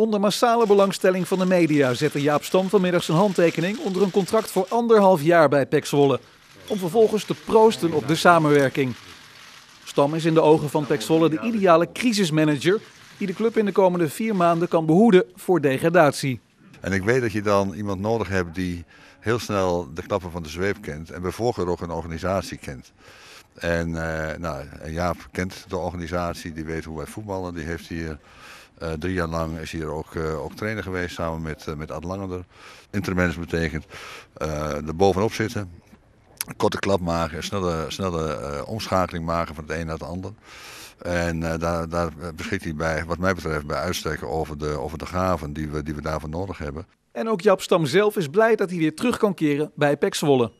Onder massale belangstelling van de media zette Jaap Stam vanmiddag zijn handtekening onder een contract voor anderhalf jaar bij Pek Zwolle. Om vervolgens te proosten op de samenwerking. Stam is in de ogen van Pek Zwolle de ideale crisismanager die de club in de komende vier maanden kan behoeden voor degradatie. En ik weet dat je dan iemand nodig hebt die heel snel de klappen van de zweep kent en bij ook een organisatie kent. En uh, nou, Jaap kent de organisatie, die weet hoe wij voetballen. Die heeft hier eh, drie jaar lang is hier ook, eh, ook trainer geweest samen met, met Ad Langender. Intermens betekent er bovenop zitten, korte klap maken, snelle, snelle omschakeling maken van het een naar het ander. En eh, daar, daar, beschikt hij bij, wat mij betreft, bij uitstek over de, over de gaven die we, die we daarvoor nodig hebben. En ook Jap Stam zelf is blij dat hij weer terug kan keren bij Pek Zwolle.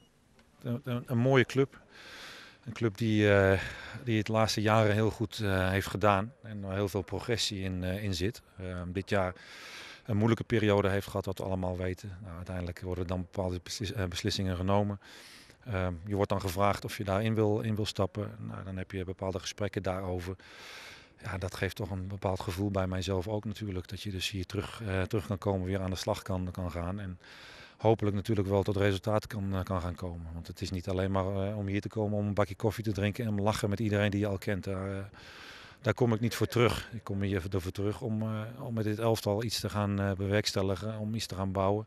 Een, een, mooie club. Een club die, uh, die het laatste jaren heel goed eh, heeft gedaan. En waar heel veel progressie in, in zit. Ehm, dit jaar een moeilijke periode heeft gehad, wat we allemaal weten. Nou, uiteindelijk worden dan bepaalde beslissingen genomen. Ehm, je wordt dan gevraagd of je daarin wil, in wil stappen. Nou, dan heb je bepaalde gesprekken daarover. Ja, dat geeft toch een bepaald gevoel bij mijzelf ook natuurlijk. Dat je dus hier terug, eh, terug kan komen, weer aan de slag kan, gaan. En hopelijk natuurlijk wel tot resultaat kan, eh, kan gaan komen. Want het is niet alleen maar eh, om hier te komen om een bakje koffie te drinken en om lachen met iedereen die je al kent. Daar, daar kom ik niet voor terug. Ik kom hier ervoor terug om, om met dit elftal iets te gaan bewerkstelligen, om iets te gaan bouwen,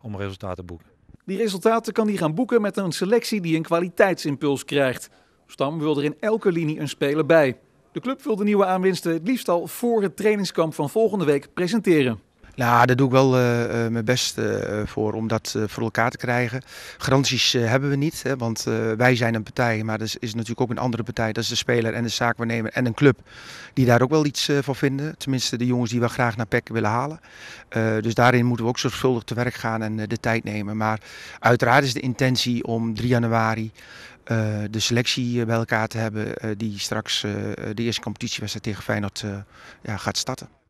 om resultaten te boeken. Die resultaten kan hij gaan boeken met een selectie die een kwaliteitsimpuls krijgt. Stam wil er in elke linie een speler bij. De club wil de nieuwe aanwinsten het liefst al voor het trainingskamp van volgende week presenteren. Nou, daar doe ik wel eh, eh, mijn best eh, voor om dat voor elkaar te krijgen. Garanties hebben we niet, hè, want wij zijn een partij, maar er is, natuurlijk ook een andere partij. Dat is de speler en de zaakwaarnemer en een club die daar ook wel iets van vinden. Tenminste, de jongens die we graag naar PEC willen halen. dus daarin moeten we ook zorgvuldig te werk gaan en de tijd nemen. Maar uiteraard is de intentie om 3 januari de selectie bij elkaar te hebben die straks de eerste competitiewedstrijd tegen Feyenoord ja, gaat starten.